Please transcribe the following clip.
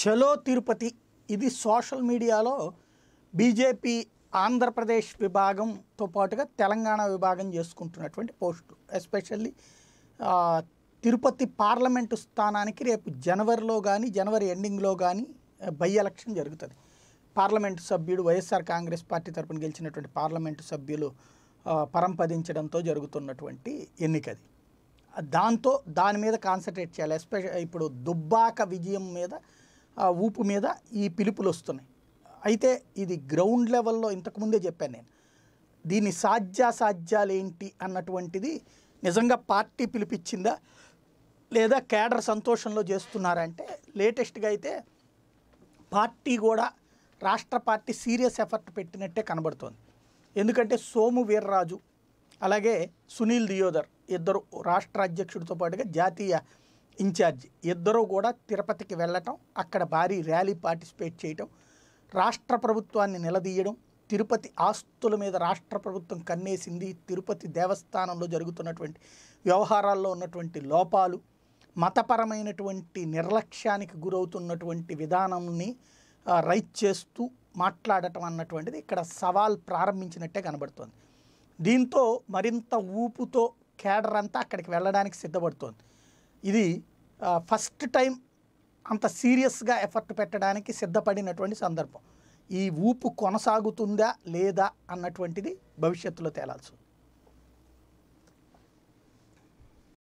చలో తిరుపతి ఇది సోషల్ మీడియాలో బీజేపీ ఆంధ్రప్రదేశ్ విభాగంతో పాటుగా తెలంగాణ విభాగం చేసుకుంటున్నటువంటి పోస్టు ఎస్పెషల్లీ తిరుపతి పార్లమెంటు స్థానానికి రేపు జనవరిలో కానీ జనవరి ఎండింగ్లో కానీ బై ఎలక్షన్ జరుగుతుంది పార్లమెంటు సభ్యుడు వైఎస్ఆర్ కాంగ్రెస్ పార్టీ తరపున గెలిచినటువంటి పార్లమెంటు సభ్యులు పరంపదించడంతో జరుగుతున్నటువంటి ఎన్నికది దాంతో దాని మీద కాన్సన్ట్రేట్ చేయాలి ఎస్పెషల్ ఇప్పుడు దుబ్బాక విజయం మీద ఆ ఊపు మీద ఈ పిలుపులు వస్తున్నాయి అయితే ఇది గ్రౌండ్ లెవెల్లో ఇంతకుముందే చెప్పాను నేను దీని సాధ్యాసాధ్యాలు ఏంటి అన్నటువంటిది నిజంగా పార్టీ పిలిపించిందా లేదా కేడర్ సంతోషంలో చేస్తున్నారంటే లేటెస్ట్గా అయితే పార్టీ కూడా రాష్ట్ర పార్టీ సీరియస్ ఎఫర్ట్ పెట్టినట్టే కనబడుతోంది ఎందుకంటే సోము వీర్రాజు అలాగే సునీల్ దియోదర్ ఇద్దరు రాష్ట్ర అధ్యక్షుడితో పాటుగా జాతీయ ఇన్ఛార్జ్ ఇద్దరూ కూడా తిరుపతికి వెళ్ళటం అక్కడ భారీ ర్యాలీ పార్టిసిపేట్ చేయటం రాష్ట్ర ప్రభుత్వాన్ని నిలదీయడం తిరుపతి ఆస్తుల మీద రాష్ట్ర ప్రభుత్వం కన్నేసింది తిరుపతి దేవస్థానంలో జరుగుతున్నటువంటి వ్యవహారాల్లో ఉన్నటువంటి లోపాలు మతపరమైనటువంటి నిర్లక్ష్యానికి గురవుతున్నటువంటి విధానంని రైట్ చేస్తూ మాట్లాడటం అన్నటువంటిది ఇక్కడ సవాల్ ప్రారంభించినట్టే కనబడుతోంది దీంతో మరింత ఊపుతో కేడర్ అంతా అక్కడికి వెళ్ళడానికి సిద్ధపడుతోంది ఇది ఫస్ట్ టైం అంత సీరియస్గా ఎఫర్ట్ పెట్టడానికి సిద్ధపడినటువంటి సందర్భం ఈ ఊపు కొనసాగుతుందా లేదా అన్నటువంటిది భవిష్యత్తులో తేలాల్సి ఉంది